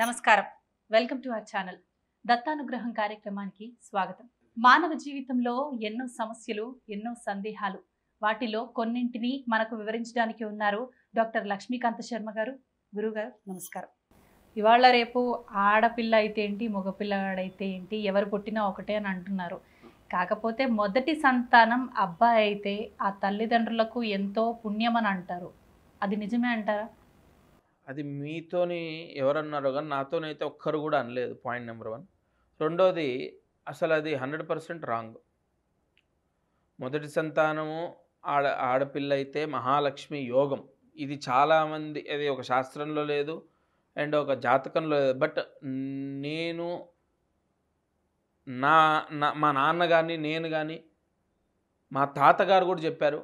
నమస్కారం welcome to our channel దత్తానుగ్రహం కార్యక్రమానికి స్వాగతం మానవ జీవితంలో ఎన్నో సమస్యలు ఎన్నో సందేహాలు వాటిలో కొన్నింటిని మనకు వివరించడానికి ఉన్నారు డాక్టర్ లక్ష్మీకాంత శర్మ గారు గురుగారు నమస్కారం ఇవాళ రేపు ఆడపిల్ల అయితే ఏంటి మగపిల్లవాడైతే ఏంటి ఎవరు పుట్టినా ఒకటే అని అంటున్నారు కాకపోతే మొదటి సంతానం అబ్బాయి అయితే ఆ తల్లిదండ్రులకు ఎంతో పుణ్యం అని అంటారు అది నిజమే అంటారా అది మీతోని ఎవరన్నారో కానీ నాతోనైతే ఒక్కరు కూడా అనలేదు పాయింట్ నెంబర్ వన్ రెండోది అసలు అది హండ్రెడ్ పర్సెంట్ రాంగ్ మొదటి సంతానము ఆడ ఆడపిల్ల అయితే మహాలక్ష్మి యోగం ఇది చాలామంది అది ఒక శాస్త్రంలో లేదు అండ్ ఒక జాతకంలో లేదు బట్ నేను నా మా నాన్న కానీ నేను కానీ మా తాతగారు కూడా చెప్పారు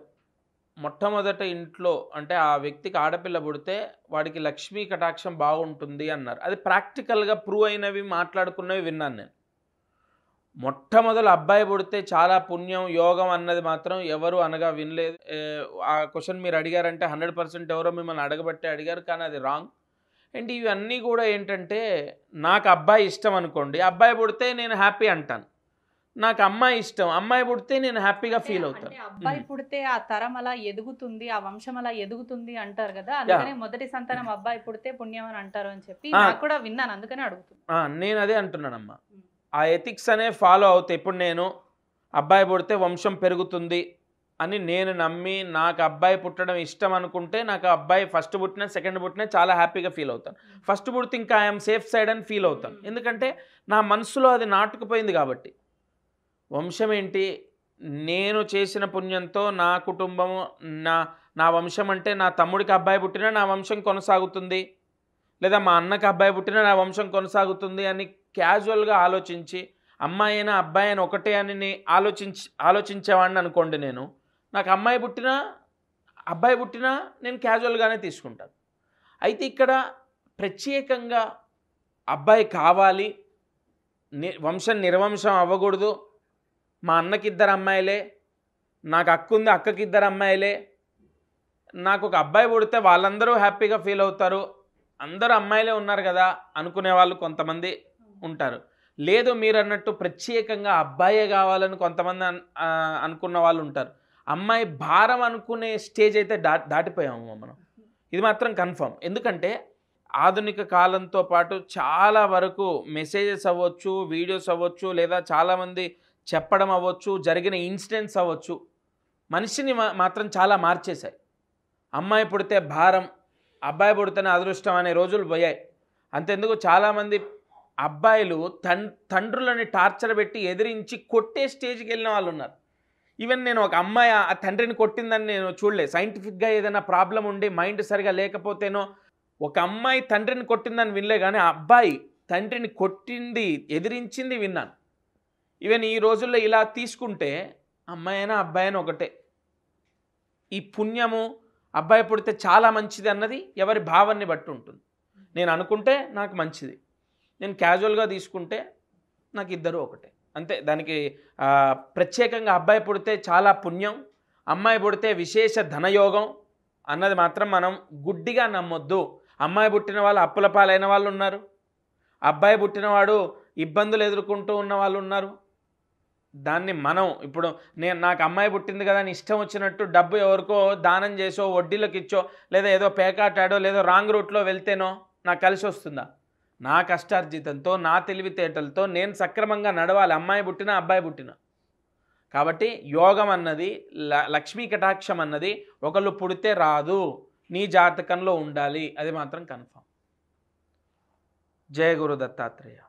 మొట్టమొదట ఇంట్లో అంటే ఆ వ్యక్తికి ఆడపిల్ల పుడితే వాడికి లక్ష్మీ కటాక్షం బాగుంటుంది అన్నారు అది ప్రాక్టికల్గా ప్రూవ్ అయినవి మాట్లాడుకున్నవి విన్నాను నేను మొట్టమొదలు అబ్బాయి పుడితే చాలా పుణ్యం యోగం అన్నది మాత్రం ఎవరు అనగా వినలేదు ఆ క్వశ్చన్ మీరు అడిగారంటే హండ్రెడ్ పర్సెంట్ ఎవరో మిమ్మల్ని అడగబట్టే అడిగారు కానీ అది రాంగ్ అండ్ ఇవన్నీ కూడా ఏంటంటే నాకు అబ్బాయి ఇష్టం అనుకోండి అబ్బాయి పుడితే నేను హ్యాపీ అంటాను నాకు అమ్మాయి ఇష్టం అమ్మాయి పుడితే నేను హ్యాపీగా ఫీల్ అవుతాను అబ్బాయి పుడితే ఆ తరం అలా ఎదుగుతుంది ఆ వంశం అలా ఎదుగుతుంది అంటారు కదా అందుకనే మొదటి సంతానం అబ్బాయి పుడితే పుణ్యం అని అంటారు అని చెప్పి నాకు కూడా విన్నాను అందుకనే అడుగుతున్నాను నేను అదే అంటున్నానమ్మా ఆ ఎథిక్స్ అనే ఫాలో అవుతాయి ఇప్పుడు నేను అబ్బాయి పుడితే వంశం పెరుగుతుంది అని నేను నమ్మి నాకు అబ్బాయి పుట్టడం ఇష్టం అనుకుంటే నాకు అబ్బాయి ఫస్ట్ పుట్టిన సెకండ్ పుట్టిన చాలా హ్యాపీగా ఫీల్ అవుతాను ఫస్ట్ పుడితే ఇంకా ఐఎమ్ సేఫ్ సైడ్ అని ఫీల్ అవుతాను ఎందుకంటే నా మనసులో అది నాటుకుపోయింది కాబట్టి వంశం ఏంటి నేను చేసిన పుణ్యంతో నా కుటుంబము నా నా వంశం అంటే నా తమ్ముడికి అబ్బాయి పుట్టినా నా వంశం కొనసాగుతుంది లేదా మా అన్నకి అబ్బాయి పుట్టినా నా వంశం కొనసాగుతుంది అని క్యాజువల్గా ఆలోచించి అమ్మాయి అయినా అబ్బాయి అయినా ఒకటే అని ఆలోచించి ఆలోచించేవాడిని అనుకోండి నేను నాకు అమ్మాయి పుట్టినా అబ్బాయి పుట్టినా నేను క్యాజువల్గానే తీసుకుంటాను అయితే ఇక్కడ ప్రత్యేకంగా అబ్బాయి కావాలి వంశం నిర్వంశం అవ్వకూడదు మా అన్నకి ఇద్దరు అమ్మాయిలే నాకు అక్క ఉంది అక్కకి ఇద్దరు అమ్మాయిలే నాకు ఒక అబ్బాయి పుడితే వాళ్ళందరూ హ్యాపీగా ఫీల్ అవుతారు అందరూ అమ్మాయిలే ఉన్నారు కదా అనుకునే వాళ్ళు కొంతమంది ఉంటారు లేదు మీరు అన్నట్టు ప్రత్యేకంగా అబ్బాయే కావాలని కొంతమంది అనుకున్న వాళ్ళు ఉంటారు అమ్మాయి భారం అనుకునే స్టేజ్ అయితే దా దాటిపోయాము మనం ఇది మాత్రం కన్ఫర్మ్ ఎందుకంటే ఆధునిక కాలంతో పాటు చాలా వరకు మెసేజెస్ అవ్వచ్చు వీడియోస్ అవ్వచ్చు లేదా చాలామంది చెప్పడం అవ్వచ్చు జరిగిన ఇన్సిడెంట్స్ అవ్వచ్చు మనిషిని మాత్రం చాలా మార్చేశాయి అమ్మాయి పుడితే భారం అబ్బాయి పుడితేనే అదృష్టం అనే రోజులు పోయాయి అంతెందుకు చాలామంది అబ్బాయిలు తన్ తండ్రులని టార్చర్ పెట్టి ఎదిరించి కొట్టే స్టేజ్కి వెళ్ళిన వాళ్ళు ఉన్నారు ఈవెన్ నేను ఒక అమ్మాయి ఆ తండ్రిని కొట్టిందని నేను చూడలేదు సైంటిఫిక్గా ఏదైనా ప్రాబ్లం ఉండి మైండ్ సరిగా లేకపోతేనో ఒక అమ్మాయి తండ్రిని కొట్టిందని వినలే కానీ ఆ అబ్బాయి తండ్రిని కొట్టింది ఎదిరించింది విన్నాను ఈవెన్ ఈ రోజుల్లో ఇలా తీసుకుంటే అమ్మాయినా అబ్బాయినా ఒకటే ఈ పుణ్యము అబ్బాయి పుడితే చాలా మంచిది అన్నది ఎవరి భావాన్ని బట్టి ఉంటుంది నేను అనుకుంటే నాకు మంచిది నేను క్యాజువల్గా తీసుకుంటే నాకు ఇద్దరు ఒకటే అంతే దానికి ప్రత్యేకంగా అబ్బాయి పుడితే చాలా పుణ్యం అమ్మాయి పుడితే విశేష ధనయోగం అన్నది మాత్రం మనం గుడ్డిగా నమ్మొద్దు అమ్మాయి పుట్టిన వాళ్ళు అప్పుల పాలైన వాళ్ళు ఉన్నారు అబ్బాయి పుట్టినవాడు ఇబ్బందులు ఎదుర్కొంటూ ఉన్న వాళ్ళు ఉన్నారు దాన్ని మనం ఇప్పుడు నేను నాకు అమ్మాయి పుట్టింది కదా అని ఇష్టం వచ్చినట్టు డబ్బు ఎవరికో దానం చేసో వడ్డీలకు ఇచ్చో లేదా ఏదో పేకాటాడో లేదో రాంగ్ రూట్లో వెళ్తేనో నాకు కలిసి వస్తుందా నా కష్టార్జితంతో నా తెలివితేటలతో నేను సక్రమంగా నడవాలి అమ్మాయి పుట్టినా అబ్బాయి పుట్టినా కాబట్టి యోగం అన్నది లక్ష్మీ కటాక్షం అన్నది ఒకళ్ళు పుడితే రాదు నీ జాతకంలో ఉండాలి అది మాత్రం కన్ఫామ్ జయ గురు దత్తాత్రేయ